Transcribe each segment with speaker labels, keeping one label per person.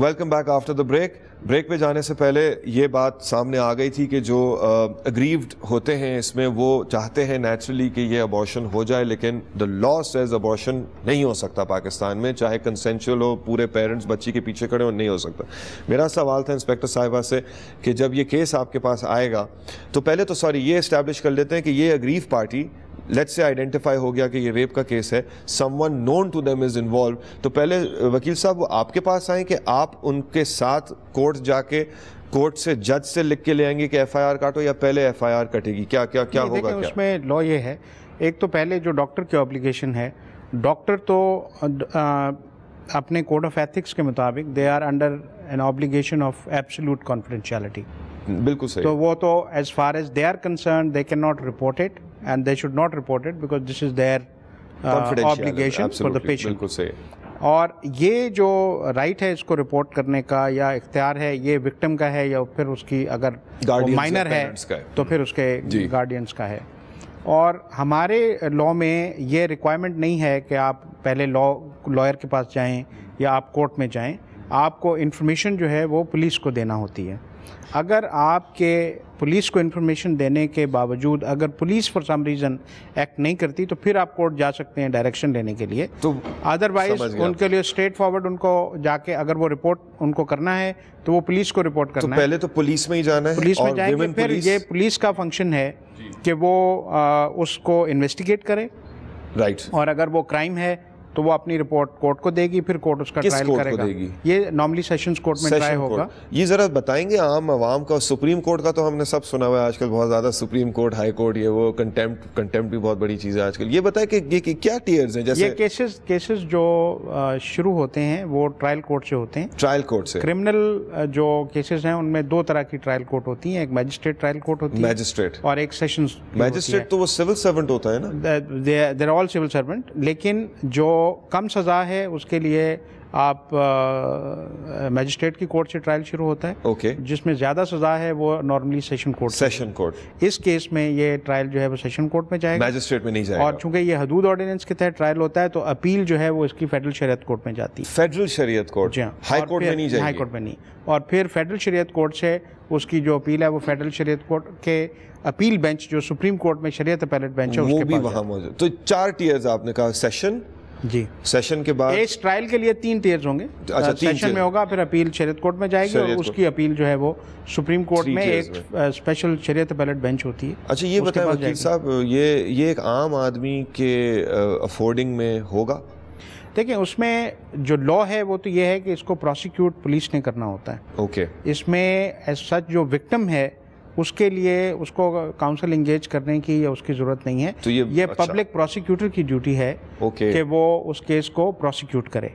Speaker 1: Welcome back after the break break पे जाने से पहले ये बात सामने आ गई थी कि जो अग्रीव्ड uh, होते हैं इसमें वो चाहते हैं नेचुरली कि ये अबॉर्शन हो जाए लेकिन द लॉ सेज अबॉर्शन नहीं हो सकता पाकिस्तान में चाहे कंसेंशुअल हो पूरे पेरेंट्स बच्ची के पीछे खड़े हो नहीं हो सकता मेरा सवाल था इंस्पेक्टर साहिबा से कि जब ये केस आपके पास आएगा तो पहले तो सॉरी ये इस्टेब्लिश कर लेते हैं कि ये aggrieved party let's say identify हो गया कि ये रेप का केस है someone known to them is involve तो पहले वकील साहब वो आपके पास आए कि आप उनके साथ कोर्ट जाके कोर्ट से जज से लिख के ले आएंगे कि एफआईआर काटो या पहले एफआईआर कटेगी क्या क्या क्या होगा क्या?
Speaker 2: उसमें लॉ ये है एक तो पहले जो डॉक्टर की ऑब्लिगेशन है डॉक्टर तो आ, अपने कोड ऑफ एथिक्स के मुताबिक they are under an obligation of absolute confidentiality बिल्कुल सही तो वो तो as far as they are concern they can not report it and they should not report it because this is their uh, obligation the patient बिल्कुल और ये जो right है इसको रिपोर्ट करने का या इख्तियार है ये विक्टिम का है या फिर उसकी अगर माइनर है, है तो फिर उसके गार्डियंस का है और हमारे लॉ में ये रिक्वायरमेंट नहीं है कि आप पहले लॉ लॉयर के पास जाएं या आप कोर्ट में जाएं आपको इन्फॉर्मेशन जो है वो पुलिस को देना होती है अगर आपके पुलिस को इन्फॉर्मेशन देने के बावजूद अगर police for some reason act नहीं करती तो फिर आप कोर्ट जा सकते हैं डायरेक्शन लेने के लिए तो अदरवाइज उनके लिए स्ट्रेट फॉरवर्ड उनको जाके अगर वो रिपोर्ट उनको करना है तो वो पुलिस को रिपोर्ट तो करना तो पहले है। तो
Speaker 1: पुलिस में ही जाना
Speaker 2: है पुलिस में जाएंगे फिर ये पुलिस का फंक्शन है कि वो उसको इन्वेस्टिगेट करे राइट और अगर वो क्राइम है तो वो अपनी रिपोर्ट कोर्ट को देगी फिर कोर्ट उसका ट्रायल करेगा को देगी? ये नॉर्मली सेशंस कोर्ट में ट्राई होगा ये जरा
Speaker 1: बताएंगे आम आवाम का सुप्रीम कोर्ट का तो हमने सब सुना हुआ है आजकल बहुत ज़्यादा सुप्रीम कोर्ट हाई कोर्ट ये वो कंटेम्प्ट कंटेम्प्ट भी बहुत बड़ी चीज़ है आजकल ये बताए कि ये कि क्या टीयर्स हैं जैसे ये
Speaker 2: केसेस केसेस जो शुरू होते हैं वो ट्रायल कोर्ट से होते हैं
Speaker 1: ट्रायल कोर्ट से
Speaker 2: क्रिमिनल जो केसेस हैं उनमें दो तरह की ट्रायल कोर्ट होती है एक मैजिस्ट्रेट ट्रायल कोर्ट होती है मैजिस्ट्रेट और एक सेशंस मैजिस्ट्रेट
Speaker 1: तो वो सिविल सर्वेंट होता है
Speaker 2: ना देर ऑल सिविल सर्वेंट लेकिन जो कम सज़ा है उसके लिए आप मजिस्ट्रेट की कोर्ट से ट्रायल शुरू होता है ओके okay. जिसमें ज़्यादा सज़ा है वो normally session court session court इस केस में ये ट्रायल जो है वो सेशन कोर्ट में जाएगा मजिस्ट्रेट में नहीं जाएगा और चूंकि ये हदूद ऑर्डिनेंस के तहत ट्रायल होता है तो अपील जो है वो इसकी फेडरल शरीयत कोर्ट में जाती है फेडरल शरीयत कोर्ट जी हाई कोर्ट में नहीं हाई कोर्ट में नहीं और फिर फेडरल शरीयत कोर्ट से उसकी जो अपील है वो फेडरल शरीयत कोर्ट के अपील बेंच जो सुप्रीम कोर्ट में शरीयत अपेलेट बेंच है वो भी वहाँ
Speaker 1: मौजूद तो चार टीयर्स आपने कहा सेशन जी सेशन के बाद
Speaker 2: ट्रायल के लिए तीन होंगे अच्छा uh, तीन सेशन में होगा फिर अपील शरीयत कोर्ट में जाएगी और उसकी अपील जो है वो सुप्रीम कोर्ट में एक स्पेशल uh, शरीयत बेंच होती है अच्छा ये वकील साहब
Speaker 1: ये ये एक आम आदमी के अफोर्डिंग uh, में होगा
Speaker 2: देखिए उसमें जो लॉ है वो तो ये है कि इसको प्रोसिक्यूट पुलिस ने करना होता है ओके okay. इसमें एज सच जो विक्टम है उसके लिए उसको काउंसिल इंगेज करने की या उसकी ज़रूरत नहीं है तो ये, ये अच्छा। पब्लिक प्रोसिक्यूटर की ड्यूटी है कि वो उस केस को प्रोसिक्यूट करे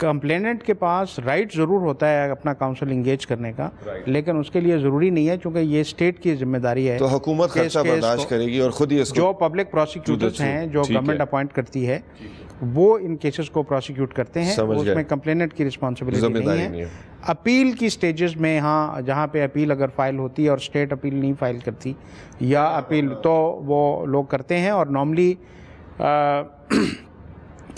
Speaker 2: कंप्लेनेंट अच्छा। के पास राइट ज़रूर होता है अपना काउंसिल इंगेज करने का लेकिन उसके लिए ज़रूरी नहीं है क्योंकि ये स्टेट की जिम्मेदारी है तो हुकूमत खर्चा बर्दाश्त करेगी और खुद ही जो पब्लिक प्रोसिक्यूटर्स हैं जो गवर्नमेंट अपॉइंट करती है वो इन केसेस को प्रोसिक्यूट करते हैं उसमें कंप्लेनेंट की रिस्पॉन्सिबिलिटी नहीं है अपील की स्टेजेस में यहाँ जहाँ पे अपील अगर फाइल होती है और स्टेट अपील नहीं फाइल करती या अपील तो वो लोग करते हैं और नॉर्मली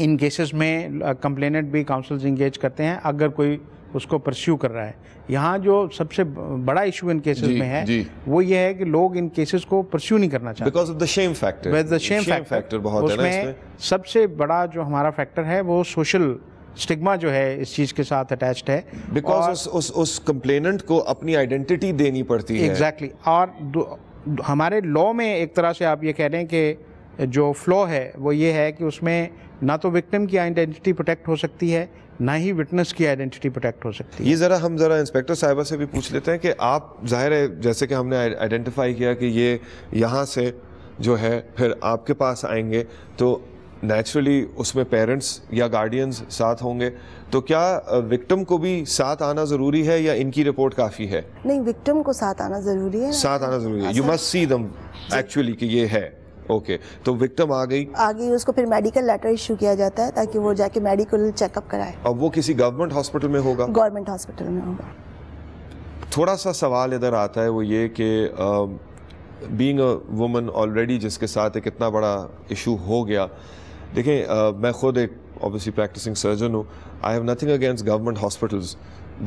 Speaker 2: इन केसेस में कंप्लेनेंट भी काउंसल्स इंगेज करते हैं अगर कोई उसको परस्यू कर रहा है यहाँ जो सबसे बड़ा इशू इन केसेस में है वो ये है कि लोग इन केसेस को परस्यू नहीं करना चाहते because of
Speaker 1: the shame factor the shame factor बहुत उसमें
Speaker 2: सबसे बड़ा जो हमारा फैक्टर है वो सोशल स्टिग्मा जो है इस चीज़ के साथ अटैच्ड है बिकॉज उस उस उस कंप्लेनेंट को अपनी आइडेंटिटी देनी पड़ती है एग्जैक्टली exactly. और हमारे लॉ में एक तरह से आप ये कह रहे हैं कि जो फ्लो है वो ये है कि उसमें ना तो विक्टिम की आइडेंटिटी प्रोटेक्ट हो सकती है ना ही विटनेस की आइडेंटिटी प्रोटेक्ट हो सकती
Speaker 1: है ये ज़रा हम ज़रा इंस्पेक्टर साहब से भी पूछ लेते हैं कि आप जाहिर है जैसे कि हमने आइडेंटिफाई किया कि ये यहाँ से जो है फिर आपके पास आएंगे तो नेचुरली उसमें पेरेंट्स या गार्डियंस साथ होंगे तो क्या विक्टिम को भी साथ आना जरूरी है या इनकी रिपोर्ट काफ़ी है
Speaker 3: नहीं विक्टिम को साथ आना जरूरी है
Speaker 1: साथ आना जरूरी है यू मस्ट सी दम एक्चुअली कि ये है ओके okay. तो विक्टिम आ गई
Speaker 3: आ गई उसको फिर मेडिकल लेटर इशू किया जाता है ताकि वो जाके मेडिकल चेकअप कराए
Speaker 1: और वो किसी गवर्नमेंट हॉस्पिटल में होगा
Speaker 3: गवर्नमेंट हॉस्पिटल में होगा
Speaker 1: थोड़ा सा सवाल इधर आता है वो ये कि बीइंग अ वुमन ऑलरेडी जिसके साथ एक इतना बड़ा इशू हो गया देखें मैं खुद एक ऑब्वियसली प्रैक्टिसिंग सर्जन हूँ I have nothing against government hospitals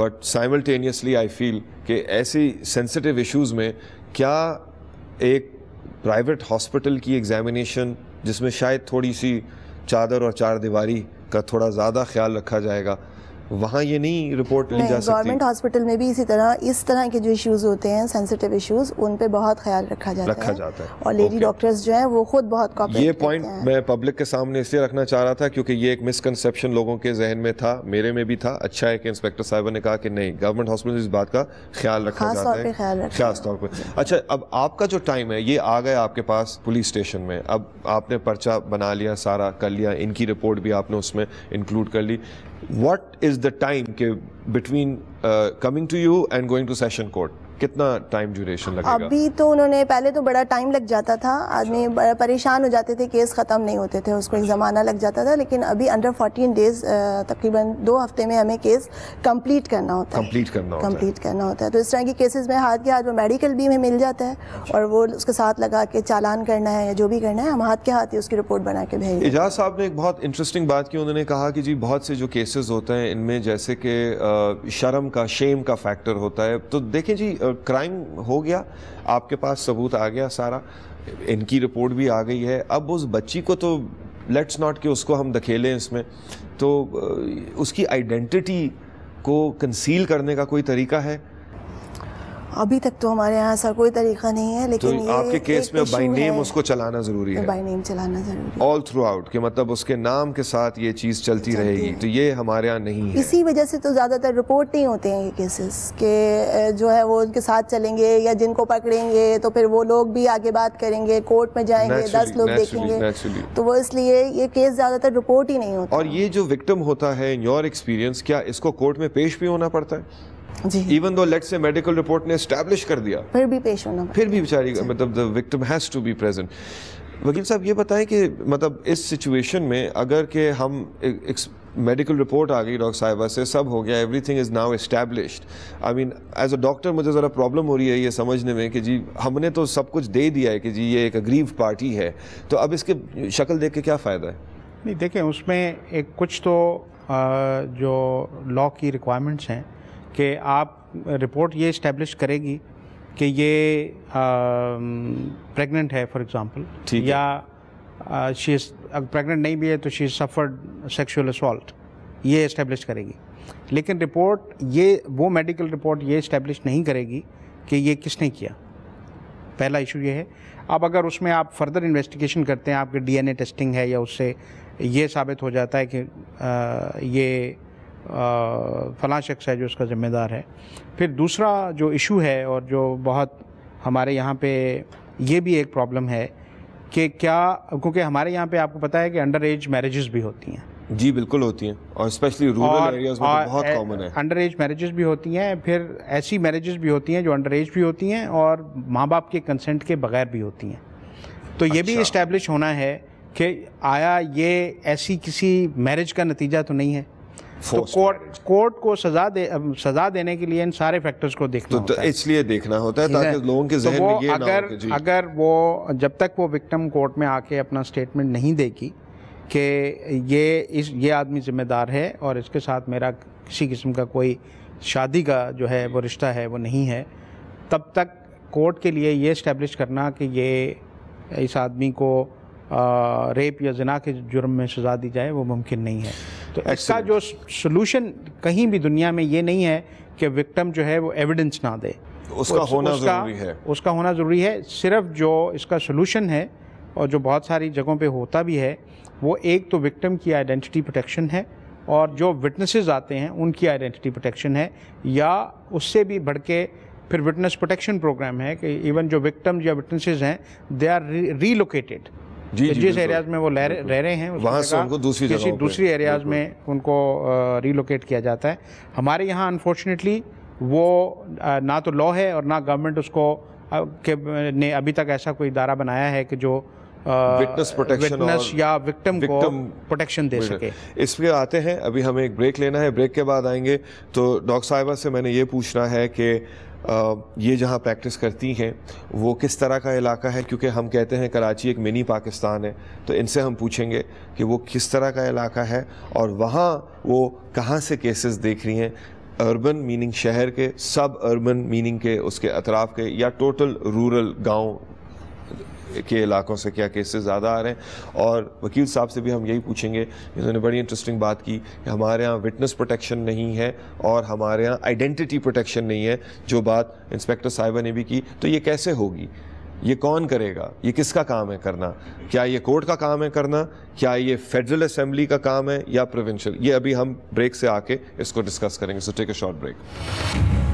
Speaker 1: but simultaneously I feel कि ऐसी सेंसिटिव इश्यूज में क्या एक प्राइवेट हॉस्पिटल की एग्जामिनेशन जिसमें शायद थोड़ी सी चादर और चार दीवारी का थोड़ा ज़्यादा ख्याल रखा जाएगा वहाँ ये नहीं रिपोर्ट ली जा सकती गवर्नमेंट
Speaker 3: हॉस्पिटल में भी इसी तरह इस तरह के जो इश्यूज होते हैं सेंसिटिव इश्यूज उन पे बहुत ख्याल रखा जाता रखा है जाता है और लेडी डॉक्टर्स जो हैं वो खुद बहुत ये
Speaker 1: पॉइंट मैं पब्लिक के सामने इसलिए रखना चाह रहा था क्योंकि ये एक मिसकनसेप्शन लोगों के जहन में था मेरे में भी था अच्छा है कि इंस्पेक्टर साहब ने कहा कि नहीं गवर्नमेंट हॉस्पिटल इस बात का ख्याल रखा खास तौर पर अच्छा अब आपका जो टाइम है ये आ गया आपके पास पुलिस स्टेशन में अब आपने पर्चा बना लिया सारा कर लिया इनकी रिपोर्ट भी आपने उसमें इंक्लूड कर ली what is the time between uh, coming to you and going to session court. कितना टाइम ड्यूरेशन लगेगा अभी
Speaker 3: तो उन्होंने पहले तो बड़ा टाइम लग जाता था आदमी अच्छा। परेशान हो जाते थे केस ख़त्म नहीं होते थे उसको एक अच्छा। ज़माना लग जाता था लेकिन अभी अंडर फोर्टीन डेज तकरीबन दो हफ्ते में हमें केस कंप्लीट करना होता
Speaker 1: है कंप्लीट करना होता कंप्लीट
Speaker 3: करना होता है तो इस तरह के केसेस में हाथ के हाथ में मेडिकल भी हमें मिल जाता है अच्छा। और वो उसके साथ लगा के चालान करना है या जो भी करना है हम हाथ के हाथ ही उसकी रिपोर्ट बना के भेजें
Speaker 1: एजाज साहब ने एक बहुत इंटरेस्टिंग बात की उन्होंने कहा कि जी बहुत से जो केसेज होते हैं इनमें जैसे कि शर्म का शेम का फैक्टर होता है तो देखें जी क्राइम हो गया आपके पास सबूत आ गया सारा इनकी रिपोर्ट भी आ गई है अब उस बच्ची को तो लेट्स नॉट कि उसको हम धकेलें इसमें तो उसकी आइडेंटिटी को कंसील करने का कोई तरीका है
Speaker 3: अभी तक तो हमारे यहाँ ऐसा कोई तरीका नहीं है लेकिन तो ये आपके केस में बाई नेम
Speaker 1: उसको चलाना जरूरी है बाई
Speaker 3: नेम चलाना जरूरी
Speaker 1: ऑल थ्रू आउट मतलब उसके नाम के साथ ये चीज़ चलती, चलती रहेगी तो ये हमारे यहाँ नहीं है इसी
Speaker 3: वजह से तो ज़्यादातर रिपोर्ट नहीं होते हैं ये केसेस के जो है वो उनके साथ चलेंगे या जिनको पकड़ेंगे तो फिर वो लोग भी आगे बात करेंगे कोर्ट में जाएंगे दस लोग देखेंगे तो वो इसलिए ये केस ज़्यादातर रिपोर्ट ही नहीं होता
Speaker 1: और ये जो विक्टम होता है इन योर एक्सपीरियंस क्या इसको कोर्ट में पेश भी होना पड़ता है जी even though let's say medical report ने स्टैब्लिश कर दिया फिर भी पेश होना फिर भी बेचारी मतलब the victim has to be present वकील साहब ये बताएं कि मतलब इस सिचुएशन में अगर के हम मेडिकल रिपोर्ट आ गई डॉक्टर साहिबा से सब हो गया everything is now established I mean as a doctor मुझे ज़रा प्रॉब्लम हो रही है ये समझने में कि जी हमने तो सब कुछ दे दिया है कि जी ये एक अग्रीव पार्टी है तो अब इसके शक्ल देख के क्या फ़ायदा है
Speaker 2: नहीं देखें उसमें एक कुछ तो आ, जो लॉ की रिक्वायरमेंट्स हैं कि आप रिपोर्ट ये इस्टेब्लिश करेगी कि ये प्रेग्नेंट है फॉर एग्जांपल या शी अगर प्रेग्नेंट नहीं भी है तो शी सफर्ड सेक्शुअल असोल्ट ये इस्टेब्लिश करेगी लेकिन रिपोर्ट ये वो मेडिकल रिपोर्ट ये इस्टेब्लिश नहीं करेगी कि ये किसने किया पहला इशू ये है अब अगर उसमें आप फर्दर इन्वेस्टिगेशन करते हैं आपके डीएनए टेस्टिंग है या उससे ये साबित हो जाता है कि आ, ये फला शख्स है जो उसका ज़िम्मेदार है फिर दूसरा जो इशू है और जो बहुत हमारे यहाँ पे ये भी एक प्रॉब्लम है कि क्या क्योंकि हमारे यहाँ पे आपको पता है कि अंडर एज मैरिजेस भी होती हैं
Speaker 1: जी बिल्कुल होती हैं और स्पेशली रूरल एरियाज में तो बहुत कॉमन है
Speaker 2: अंडर एज मैरिजेस भी होती हैं फिर ऐसी मैरिजेस भी होती हैं जो अंडर एज भी होती हैं और माँ बाप के कंसेंट के बगैर भी होती हैं तो अच्छा। ये भी इस्टेब्लिश अच्छा। होना है कि आया ये ऐसी किसी मैरिज का नतीजा तो नहीं है तो कोर्ट कोर्ट को सजा दे सजा देने के लिए इन सारे फैक्टर्स को देखना तो,
Speaker 1: तो इसलिए देखना होता है ताकि लोगों के तो जहन तो में ये अगर ना हो अगर
Speaker 2: वो जब तक वो विक्टिम कोर्ट में आके अपना स्टेटमेंट नहीं देगी कि ये इस ये आदमी जिम्मेदार है और इसके साथ मेरा किसी किस्म का कोई शादी का जो है वो रिश्ता है वो नहीं है तब तक कोर्ट के लिए ये इस्टेब्लिश करना कि ये इस आदमी को रेप या जना के जुर्म में सज़ा दी जाए वो मुमकिन नहीं है तो ऐसा इसका जो सोलूशन कहीं भी दुनिया में ये नहीं है कि विक्टम जो है वो एविडेंस ना दे तो उसका उस, होना उसका, ज़रूरी है उसका होना ज़रूरी है सिर्फ जो इसका सोलूशन है और जो बहुत सारी जगहों पे होता भी है वो एक तो विक्टम की आइडेंटिटी प्रोटेक्शन है और जो विटनेसेस आते हैं उनकी आइडेंटिटी प्रोटेक्शन है या उससे भी बढ़ के फिर विटनेस प्रोटेक्शन प्रोग्राम है कि इवन जो विक्टम्स या विटनेसेस हैं दे आर रीलोकेटेड तो जी जिस एरियाज में वो रह रहे हैं वहाँ से उनको दूसरी किसी दूसरी एरियाज में उनको रिलोकेट किया जाता है हमारे यहाँ अनफॉर्चुनेटली वो ना तो लॉ है और ना गवर्नमेंट उसको के ने अभी तक ऐसा कोई इदारा बनाया है कि जो विटनेस प्रोटेक्शन या विक्टिम को प्रोटेक्शन दे सके
Speaker 1: इसलिए आते हैं अभी हमें एक ब्रेक लेना है ब्रेक के बाद आएंगे तो डॉक्टर साहिबा से मैंने ये पूछना है कि ये जहाँ प्रैक्टिस करती हैं वो किस तरह का इलाका है क्योंकि हम कहते हैं कराची एक मिनी पाकिस्तान है तो इनसे हम पूछेंगे कि वो किस तरह का इलाका है और वहाँ वो कहाँ से केसेस देख रही हैं अर्बन मीनिंग शहर के सब अर्बन मीनिंग के उसके अतराफ़ के या टोटल रूरल गांव के इलाकों से क्या केसेस ज़्यादा आ रहे हैं और वकील साहब से भी हम यही पूछेंगे इन्होंने बड़ी इंटरेस्टिंग बात की कि हमारे यहाँ विटनेस प्रोटेक्शन नहीं है और हमारे यहाँ आइडेंटिटी प्रोटेक्शन नहीं है जो बात इंस्पेक्टर साहिबा ने भी की तो ये कैसे होगी ये कौन करेगा ये किसका काम है करना क्या ये कोर्ट का काम है करना क्या ये फेडरल असेंबली का काम है या प्रोविंशल ये अभी हम ब्रेक से आके इसको डिस्कस करेंगे so take a short break